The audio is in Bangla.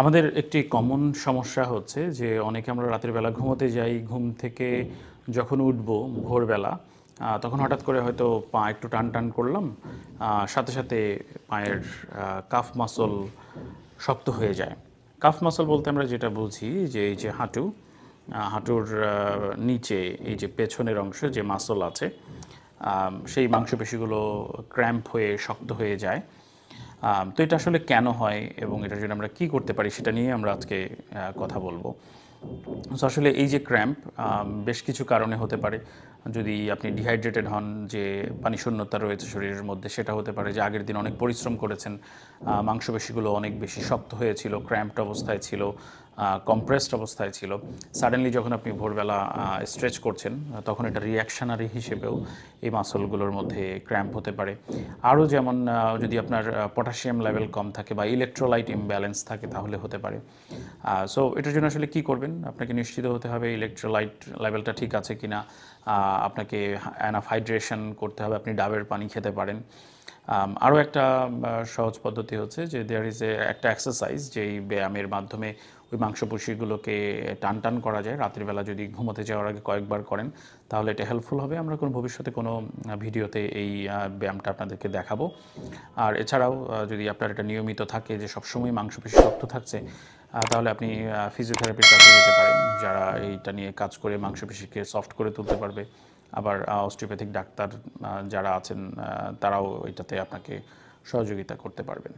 আমাদের একটি কমন সমস্যা হচ্ছে যে অনেকে আমরা রাতের বেলা ঘুমোতে যাই ঘুম থেকে যখন উঠব ভোরবেলা তখন হঠাৎ করে হয়তো পা একটু টান টান করলাম সাথে সাথে পায়ের কাফ মাসল শক্ত হয়ে যায় কাফ মাসল বলতে আমরা যেটা বুঝি যে এই যে হাঁটু হাঁটুর নিচে এই যে পেছনের অংশ যে মাসল আছে সেই মাংসপেশিগুলো ক্র্যাম্প হয়ে শক্ত হয়ে যায় তো এটা আসলে কেন হয় এবং এটার জন্য আমরা কি করতে পারি সেটা নিয়ে আমরা আজকে কথা বলবো সো আসলে এই যে ক্র্যাম্প বেশ কিছু কারণে হতে পারে যদি আপনি ডিহাইড্রেটেড হন যে পানি শূন্যতা রয়েছে শরীরের মধ্যে সেটা হতে পারে যে আগের দিন অনেক পরিশ্রম করেছেন মাংসপেশিগুলো অনেক বেশি শক্ত হয়েছিল ক্র্যাম্পড অবস্থায় ছিল কম্প্রেসড অবস্থায় ছিল সাডেনলি যখন আপনি ভোরবেলা স্ট্রেচ করছেন তখন এটা রিয়াকশনারি হিসেবেও এই মাসলগুলোর মধ্যে ক্র্যাম্প হতে পারে আরও যেমন যদি আপনার পটাশিয়াম লেভেল কম থাকে বা ইলেকট্রোলাইট ইমব্যালেন্স থাকে তাহলে হতে পারে সো এটার জন্য আসলে কী করবেন আপনাকে নিশ্চিত হতে হবে ইলেকট্রোলাইট লেভেলটা ঠিক আছে কি না আপনাকে অ্যানাফ হাইড্রেশন করতে হবে আপনি ডাবের পানি খেতে পারেন আরও একটা সহজ পদ্ধতি হচ্ছে যে দেয়ার ইজ এ একটা এক্সারসাইজ যেই ব্যায়ামের মাধ্যমে ওই মাংসপেশিগুলোকে টান টান করা যায় রাত্রিবেলা যদি ঘুমোতে যাওয়ার আগে কয়েকবার করেন তাহলে এটা হেল্পফুল হবে আমরা কোনো ভবিষ্যতে কোনো ভিডিওতে এই ব্যায়ামটা আপনাদেরকে দেখাবো আর এছাড়াও যদি আপনার এটা নিয়মিত থাকে যে সবসময় মাংসপেশি শক্ত থাকছে তাহলে আপনি ফিজিওথেরাপির কাছে যেতে পারেন যারা এইটা নিয়ে কাজ করে মাংসপেশিকে সফট করে তুলতে পারবে আবার অস্টিওপ্যাথিক ডাক্তার যারা আছেন তারাও এটাতে আপনাকে সহযোগিতা করতে পারবেন